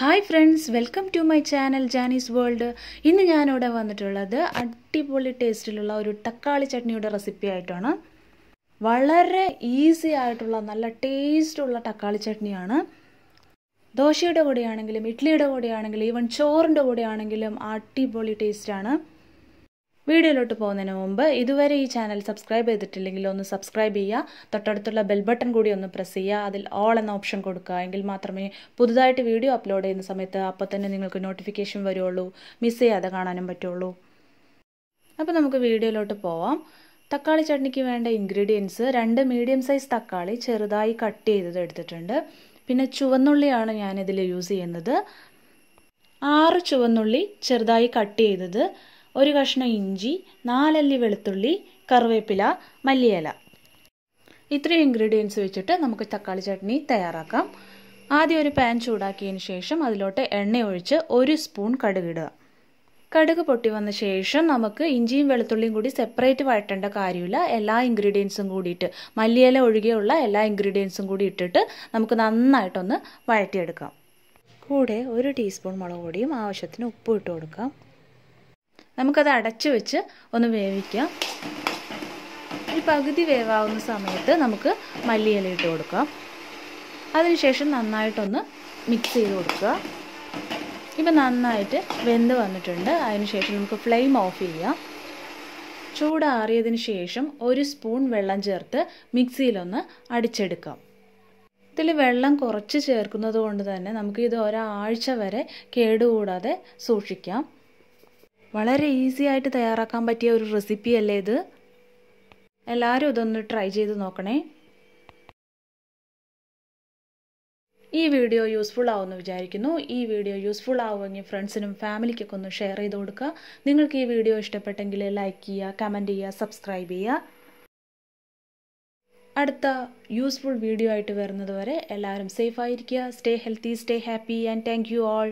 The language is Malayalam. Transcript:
hi friends welcome to my channel Janis World ഇന്ന് ഞാനിവിടെ വന്നിട്ടുള്ളത് അടിപൊളി ടേസ്റ്റിലുള്ള ഒരു തക്കാളി ചട്നിയുടെ റെസിപ്പി ആയിട്ടാണ് വളരെ ഈസി ആയിട്ടുള്ള നല്ല ടേസ്റ്റുള്ള തക്കാളി ചട്നിയാണ് ദോശയുടെ കൂടെയാണെങ്കിലും ഇഡ്ഡലിയുടെ കൂടെയാണെങ്കിലും ഈവൻ ചോറിൻ്റെ കൂടെയാണെങ്കിലും അടിപൊളി ടേസ്റ്റാണ് വീഡിയോയിലോട്ട് പോകുന്നതിന് മുമ്പ് ഇതുവരെ ഈ ചാനൽ സബ്സ്ക്രൈബ് ചെയ്തിട്ടില്ലെങ്കിൽ ഒന്ന് സബ്സ്ക്രൈബ് ചെയ്യുക തൊട്ടടുത്തുള്ള ബെൽ ബട്ടൺ കൂടി ഒന്ന് പ്രസ് ചെയ്യുക അതിൽ ഓൾ എന്ന ഓപ്ഷൻ കൊടുക്കുക എങ്കിൽ മാത്രമേ പുതുതായിട്ട് വീഡിയോ അപ്ലോഡ് ചെയ്യുന്ന സമയത്ത് അപ്പോൾ തന്നെ നിങ്ങൾക്ക് നോട്ടിഫിക്കേഷൻ വരുള്ളൂ മിസ് ചെയ്യാതെ കാണാനും പറ്റുള്ളൂ അപ്പോൾ നമുക്ക് വീഡിയോയിലോട്ട് പോവാം തക്കാളി ചട്നിക്ക് വേണ്ട ഇൻഗ്രീഡിയൻസ് രണ്ട് മീഡിയം സൈസ് തക്കാളി ചെറുതായി കട്ട് ചെയ്തത് എടുത്തിട്ടുണ്ട് പിന്നെ ചുവന്നുള്ളിയാണ് ഞാനിതിൽ യൂസ് ചെയ്യുന്നത് ആറ് ചുവന്നുള്ളി ചെറുതായി കട്ട് ചെയ്തത് ഒരു കഷ്ണം ഇഞ്ചി നാലല്ലി വെളുത്തുള്ളി കറിവേപ്പില മല്ലിയില ഇത്രയും ഇൻഗ്രീഡിയൻസ് വെച്ചിട്ട് നമുക്ക് തക്കാളി ചട്നി തയ്യാറാക്കാം ആദ്യം ഒരു പാൻ ചൂടാക്കിയതിന് ശേഷം അതിലോട്ട് എണ്ണ ഒഴിച്ച് ഒരു സ്പൂൺ കടുകിടുക കടുക് പൊട്ടി വന്ന ശേഷം നമുക്ക് ഇഞ്ചിയും വെളുത്തുള്ളിയും കൂടി സെപ്പറേറ്റ് വഴട്ടേണ്ട കാര്യമില്ല എല്ലാ ഇൻഗ്രീഡിയൻസും കൂടിയിട്ട് മല്ലിയില ഒഴികെയുള്ള എല്ലാ ഇൻഗ്രീഡിയൻസും കൂടി ഇട്ടിട്ട് നമുക്ക് നന്നായിട്ടൊന്ന് വഴറ്റിയെടുക്കാം കൂടെ ഒരു ടീസ്പൂൺ മുളക് പൊടിയും ആവശ്യത്തിന് ഉപ്പ് ഇട്ട് കൊടുക്കാം നമുക്കത് അടച്ചു വെച്ച് ഒന്ന് വേവിക്കാം ഒരു പകുതി വേവാവുന്ന സമയത്ത് നമുക്ക് മല്ലിയില ഇട്ട് കൊടുക്കാം അതിനുശേഷം നന്നായിട്ടൊന്ന് മിക്സ് ചെയ്ത് കൊടുക്കുക ഇപ്പം നന്നായിട്ട് വെന്ത് വന്നിട്ടുണ്ട് അതിനുശേഷം നമുക്ക് ഫ്ലെയിം ഓഫ് ചെയ്യാം ചൂടാറിയതിന് ശേഷം ഒരു സ്പൂൺ വെള്ളം ചേർത്ത് മിക്സിയിലൊന്ന് അടിച്ചെടുക്കാം ഇതിൽ വെള്ളം കുറച്ച് ചേർക്കുന്നത് കൊണ്ട് തന്നെ നമുക്ക് ഇത് ഒരാഴ്ച വരെ കേടുകൂടാതെ സൂക്ഷിക്കാം വളരെ ഈസി ആയിട്ട് തയ്യാറാക്കാൻ പറ്റിയ ഒരു റെസിപ്പി അല്ലേ ഇത് എല്ലാവരും ഇതൊന്ന് ട്രൈ ചെയ്ത് നോക്കണേ ഈ വീഡിയോ യൂസ്ഫുൾ ആവുമെന്ന് വിചാരിക്കുന്നു ഈ വീഡിയോ യൂസ്ഫുൾ ആവുമെങ്കിൽ ഫ്രണ്ട്സിനും ഫാമിലിക്കൊക്കെ ഒന്ന് ഷെയർ ചെയ്ത് കൊടുക്കുക നിങ്ങൾക്ക് ഈ വീഡിയോ ഇഷ്ടപ്പെട്ടെങ്കിൽ ലൈക്ക് ചെയ്യുക കമൻറ്റ് ചെയ്യുക സബ്സ്ക്രൈബ് ചെയ്യുക അടുത്ത യൂസ്ഫുൾ വീഡിയോ ആയിട്ട് വരുന്നത് വരെ എല്ലാവരും ആയിരിക്കുക stay healthy stay happy and thank you all